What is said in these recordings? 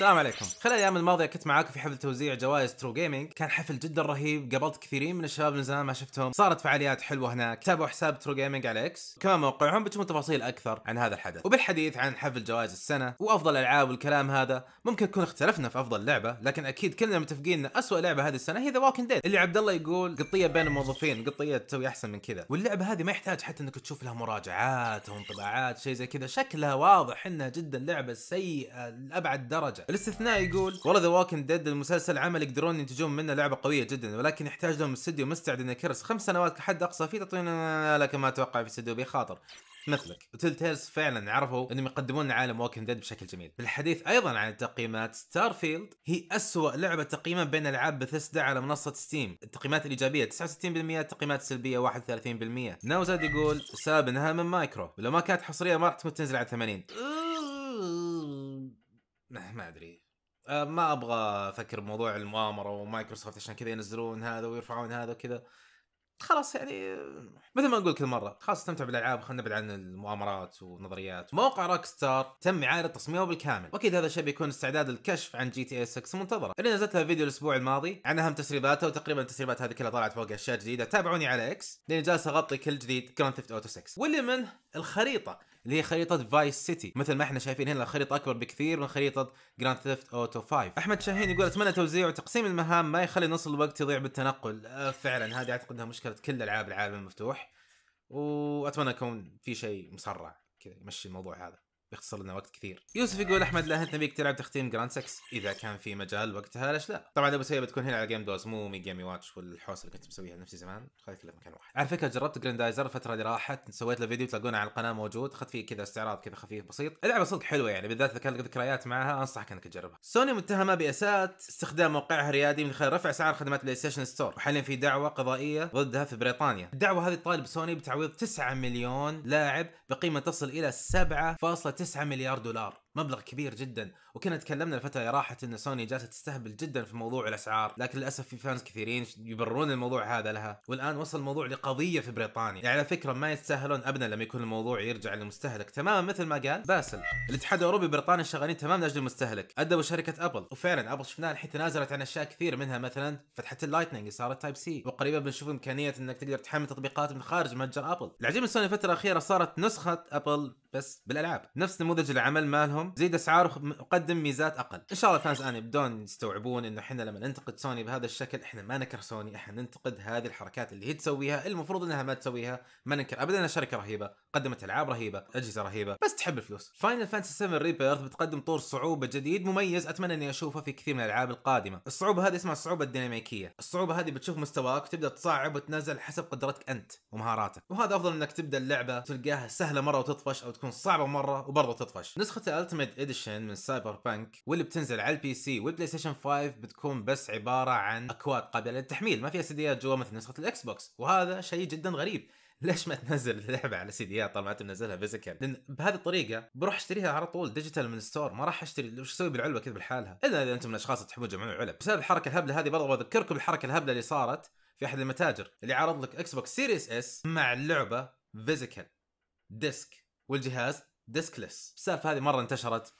السلام عليكم خلال الايام الماضيه كنت معاكم في حفل توزيع جوائز ترو جيمنج كان حفل جدا رهيب قابلت كثيرين من الشباب من زمان ما شفتهم صارت فعاليات حلوه هناك تابعوا حساب ترو جيمنج على اكس كما موقعهم بتشوفون تفاصيل اكثر عن هذا الحدث وبالحديث عن حفل جوائز السنه وافضل العاب والكلام هذا ممكن نكون اختلفنا في افضل لعبه لكن اكيد كلنا متفقين ان اسوء لعبه هذه السنه هي ذا ووكن ديد اللي عبد الله يقول قطيه بين الموظفين قطيه تسوي احسن من كذا واللعبه هذه ما يحتاج حتى انك تشوف لها مراجعات وانطباعات شيء زي كذا شكلها واضح انها جدا لعبه سيئه لابعد درجه الاستثناء يقول والله ذا واكن ديد المسلسل عمل يقدرون ينتجون منه لعبه قويه جدا ولكن يحتاج لهم استديو مستعد انه يكرس خمس سنوات كحد اقصى في تطوير لكن ما اتوقع في استديو بيخاطر مثلك وتل تيلز فعلا عرفوا انهم يقدمون عالم ووكن ديد بشكل جميل بالحديث ايضا عن التقييمات ستارفيلد هي اسوأ لعبه تقييما بين العاب بثسدا على منصه ستيم التقييمات الايجابيه 69% التقييمات السلبيه 31% ناوزاد يقول السبب انها من مايكرو ولو ما كانت حصريه ما راح تكون تنزل على 80 ما ادري أه، ما ابغى افكر بموضوع المؤامره ومايكروسوفت عشان كذا ينزلون هذا ويرفعون هذا وكذا خلاص يعني مثل ما نقول كل مره خلاص استمتع بالالعاب خلينا نبعد عن المؤامرات والنظريات موقع روك ستار تم اعاده تصميمه بالكامل واكيد هذا الشيء بيكون استعداد للكشف عن جي تي اي 6 المنتظره اللي نزلت لها فيديو الاسبوع الماضي عن اهم تسريباتها وتقريبا التسريبات هذه كلها طلعت فوق اشياء جديده تابعوني على اكس لاني جالس اغطي كل جديد جراند ثيفت اوتو 6 واللي منه الخريطه اللي هي خريطه فايس سيتي مثل ما احنا شايفين هنا الخريطه اكبر بكثير من خريطه جراند ثيفت اوتو 5 احمد شاهين يقول اتمنى توزيع وتقسيم المهام ما يخلي نص الوقت يضيع بالتنقل أه فعلا هذه اعتقد انها مشكله كل العاب العالم المفتوح واتمنى يكون في شيء مسرع كذا يمشي الموضوع هذا بيخسر لنا وقت كثير يوسف يقول احمد لا انت نبيك تلعب تختيم جراند 6 اذا كان في مجال وقتها ليش لا طبعا ابو سيف بتكون هنا على جيم دوز مو مي جيمي واتش والحوسه اللي كنت مسويها لنفسي زمان خليها كلها في مكان واحد على فكره جربت جراندايزر الفتره اللي راحت سويت له فيديو تلاقونه على القناه موجود اخذت فيه كذا استعراض كذا خفيف بسيط اللعبه صدق حلوه يعني بالذات اذا كان لك ذكريات معها انصحك انك تجربها سوني متهمه باساءه استخدام موقعها الريادي من خلال رفع اسعار خدمات بلاي ستيشن ستور وحاليا في دعوه قضائيه ضدها في بريطانيا الدعوه هذه طالب سوني بتعويض 9 مليون لاعب بقيمه تصل الى 7.9 9 مليار دولار مبلغ كبير جدا وكنا تكلمنا الفتره اللي راحت ان سوني جالسه تستهبل جدا في موضوع الاسعار لكن للاسف في فانز كثيرين يبررون الموضوع هذا لها والان وصل الموضوع لقضيه في بريطانيا يعني على فكره ما يستاهلون ابدا لما يكون الموضوع يرجع للمستهلك تماما مثل ما قال باسل الاتحاد الاوروبي بريطانيا شغالين تمام لاجل المستهلك ادبوا شركه ابل وفعلا ابل شفناها الحين تنازلت عن اشياء كثير منها مثلا فتحه اللايتنينج صارت تايب سي وقريبا بنشوف امكانيه انك تقدر تحمل تطبيقات من خارج متجر ابل العجيب سوني الفتره الاخيره صارت نسخه ابل بس بالالعاب نفس نموذج العمل مالهم زيد اسعار وقدم ميزات اقل ان شاء الله فانز ان يبدون يستوعبون انه احنا لما ننتقد سوني بهذا الشكل احنا ما نكره سوني احنا ننتقد هذه الحركات اللي هي تسويها المفروض انها ما تسويها ما ننكر ابدا انها شركه رهيبه قدمت العاب رهيبه اجهزه رهيبه بس تحب الفلوس فاينل فانتسي 7 ريبيرث بتقدم طور صعوبه جديد مميز اتمنى اني اشوفه في كثير من الالعاب القادمه الصعوبه هذه اسمها الصعوبه الديناميكيه الصعوبه هذه بتشوف مستواك وتبدا تصعب وتنزل حسب قدرتك انت ومهاراتك وهذا افضل انك تبدا اللعبه تلقاها سهله مره وتطفش او تكون صعبه مره وبرضه تطفش نسخه الالتيميت اديشن من سايبر بانك واللي بتنزل على البي سي والبلاي ستيشن 5 بتكون بس عباره عن اكواد قابله للتحميل ما فيها سيديات جوا مثل نسخه الاكس بوكس وهذا شيء جدا غريب ليش ما تنزل اللعبه على سي طالما انت منزلها فيزيكال؟ لان بهذه الطريقه بروح اشتريها على طول ديجيتال من ستور ما راح اشتري وش اسوي بالعلبه كذا بالحالها؟ الا اذا انتم من الاشخاص اللي تحبون تجمعون علب، بسبب الحركه الهبله هذه برضه بذكركم بالحركه الهبله اللي صارت في احد المتاجر اللي عرض لك اكس بوكس سيريس اس مع اللعبه فيزيكال ديسك والجهاز ديسكلس السالفه هذه مره انتشرت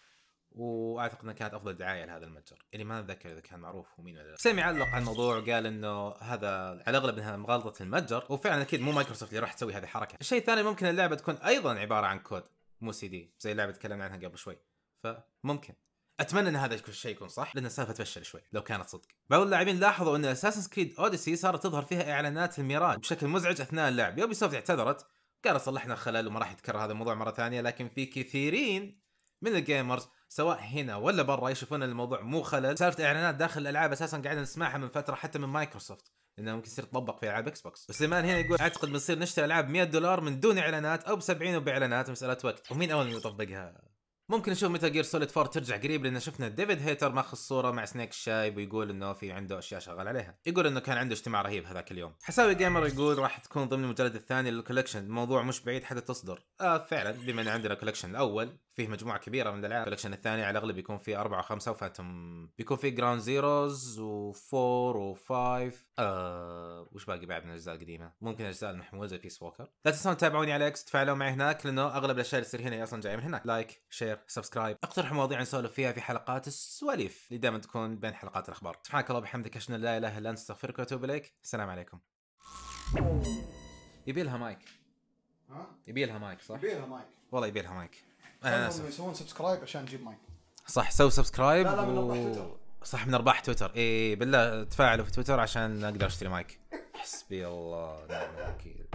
واعتقد انها كانت افضل دعايه لهذا المتجر اللي يعني ما اتذكر اذا كان معروف ومين ولا لا سامي علق على الموضوع قال انه هذا على الاغلب انها مغالطه المتجر وفعلا اكيد مو مايكروسوفت اللي راح تسوي هذه الحركه الشيء الثاني ممكن اللعبه تكون ايضا عباره عن كود مو سي دي زي اللعبه تكلمنا عنها قبل شوي فممكن اتمنى ان هذا الشيء يكون صح لان السالفه تفشل شوي لو كانت صدق بعض اللاعبين لاحظوا ان اساسن كريد اوديسي صارت تظهر فيها اعلانات الميراج بشكل مزعج اثناء اللعب يوبي سوفت اعتذرت قالوا صلحنا الخلل وما راح يتكرر هذا الموضوع مره ثانيه لكن في كثيرين من الجيمرز سواء هنا ولا برا يشوفون الموضوع مو خلل سالفه اعلانات داخل الالعاب اساسا قاعد نسمعها من فتره حتى من مايكروسوفت انه ممكن يصير تطبق في العاب اكس بوكس وسليمان هنا يقول اعتقد بنصير نشتري العاب 100 دولار من دون اعلانات او ب 70 وباعلانات مساله وقت ومين اول من يطبقها ممكن نشوف متى جير سوليد 4 ترجع قريب لان شفنا ديفيد هيتر ماخذ صوره مع سنيك الشايب ويقول انه في عنده اشياء شغال عليها يقول انه كان عنده اجتماع رهيب هذاك اليوم حساوي جيمر يقول راح تكون ضمن المجلد الثاني للكولكشن الموضوع مش بعيد حتى تصدر آه فعلا بما ان عندنا كولكشن الاول فيه مجموعه كبيره من الالعاب الكولكشن الثاني على الاغلب يكون فيه أربعة وخمسة وفاتهم بيكون فيه جراوند زيروز و4 و5 آه وش باقي بعد من الاجزاء القديمه ممكن الاجزاء المحموله بيس ووكر لا تنسون تتابعوني على اكس تفعلوا معي هناك لانه اغلب الاشياء اللي تصير هنا اصلا جايه من هناك لايك شير سبسكرايب اقترح مواضيع نسولف فيها في حلقات السواليف اللي دائما تكون بين حلقات الاخبار سبحانك الله وبحمدك اشهد ان لا اله الا انت استغفرك واتوب اليك السلام عليكم يبي لها مايك ها يبي لها مايك صح يبي لها مايك والله يبي لها مايك آه، انا اسف يسوون سبسكرايب عشان نجيب مايك صح سوي سبسكرايب لا لا من ارباح تويتر صح من ارباح تويتر اي بالله تفاعلوا في تويتر عشان اقدر اشتري مايك حسبي الله نعم الوكيل